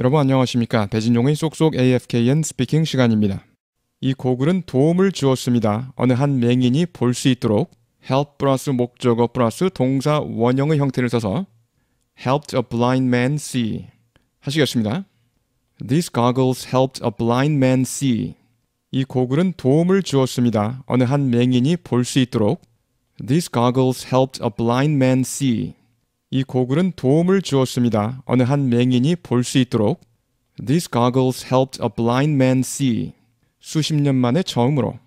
여러분 안녕하십니까. 배진용의 쏙쏙 AFKN 스피킹 시간입니다. 이 곡은 도움을 주었습니다. 어느 한 맹인이 볼 수 있도록 help 플러스 목적어 플러스 동사 원형의 형태를 써서 helped a blind man see 하시겠습니다. These goggles helped a blind man see. 이 고글은 도움을 주었습니다. 어느 한 맹인이 볼 수 있도록 These goggles helped a blind man see. 이 고글은 도움을 주었습니다. 어느 한 맹인이 볼 수 있도록 These goggles helped a blind man see. 수십 년 만에 처음으로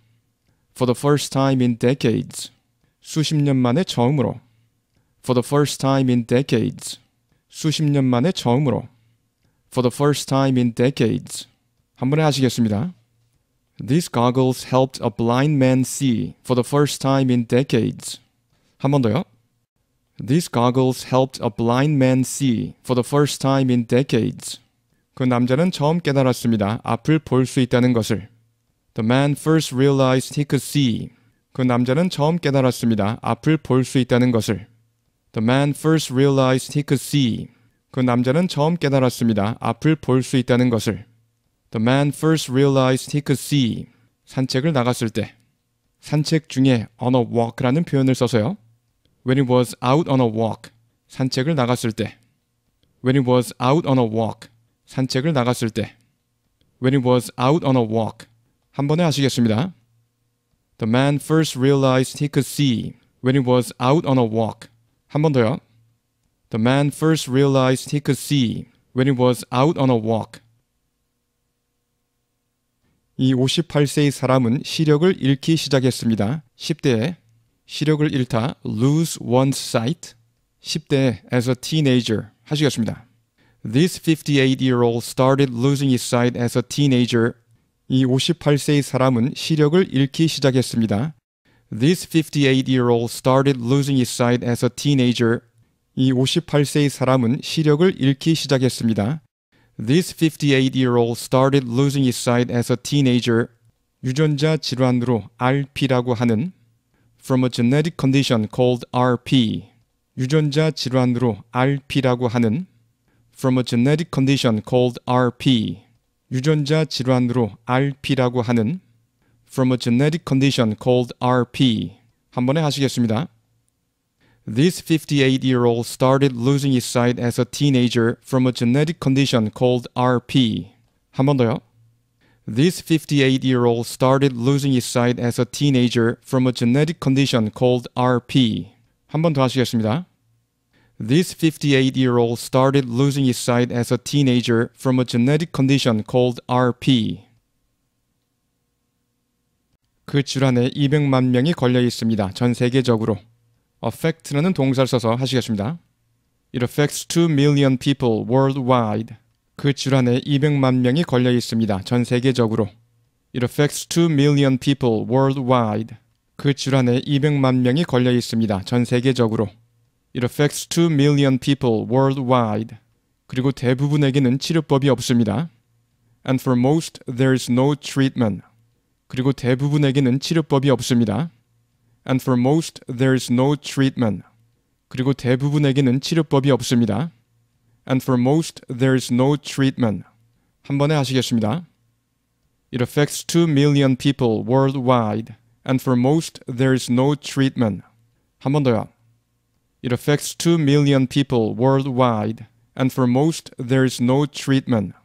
For the first time in decades. 수십 년 만에 처음으로 For the first time in decades. 수십 년 만에 처음으로 For the first time in decades. 한 번에 하시겠습니다. These goggles helped a blind man see for the first time in decades. 한 번 더요. These goggles helped a blind man see for the first time in decades. 그 남자는 처음 깨달았습니다. 앞을 볼 수 있다는 것을. The man first realized he could see. 그 남자는 처음 깨달았습니다. 앞을 볼 수 있다는 것을. The man first realized he could see. 그 남자는 처음 깨달았습니다. 앞을 볼 수 있다는 것을. The man first realized he could see. 산책을 나갔을 때 산책 중에 on a walk라는 표현을 써서요. when he was out on a walk 산책을 나갔을 때 when he was out on a walk 산책을 나갔을 때 when he was out on a walk 한 번에 아시겠습니다. The man first realized he could see when he was out on a walk. 한번 더요. The man first realized he could see when he was out on a walk. 이 58세의 사람은 시력을 잃기 시작했습니다. 10대에 시력을 잃다 lose one's sight 10대 as a teenager 하시겠습니다. This 58-year-old started losing his sight as a teenager. 이 58세의 사람은 시력을 잃기 시작했습니다. This 58-year-old started losing his sight as a teenager. 이 58세의 사람은 시력을 잃기 시작했습니다. This 58-year-old started losing his sight as a teenager. 유전자 질환으로 RP라고 하는 from a genetic condition called RP. 유전자 질환으로 RP라고 하는 from a genetic condition called RP. 유전자 질환으로 RP라고 하는 from a genetic condition called RP. 한 번에 하시겠습니다. This 58-year-old started losing his sight as a teenager from a genetic condition called RP. 한 번 더요. This 58 year old started losing his sight as a teenager from a genetic condition called RP. 한 번 더 하시겠습니다. This 58 year old started losing his sight as a teenager from a genetic condition called RP. 그 질환에 200만 명이 걸려 있습니다. 전 세계적으로. affect라는 동사를 써서 하시겠습니다. It affects 2 million people worldwide. 그 질환에 200만 명이 걸려 있습니다. 전 세계적으로. It affects 2 million people worldwide. 그 질환에 200만 명이 걸려 있습니다. 전 세계적으로. It affects 2 million people worldwide. 그리고 대부분에게는 치료법이 없습니다. And for most, there is no treatment. 그리고 대부분에게는 치료법이 없습니다. And for most, there is no treatment. 그리고 대부분에게는 치료법이 없습니다. and for most there is no treatment. 한 번에 하시겠습니다. It affects 2 million people worldwide and for most there is no treatment. 한번 더요. It affects 2 million people worldwide and for most there is no treatment.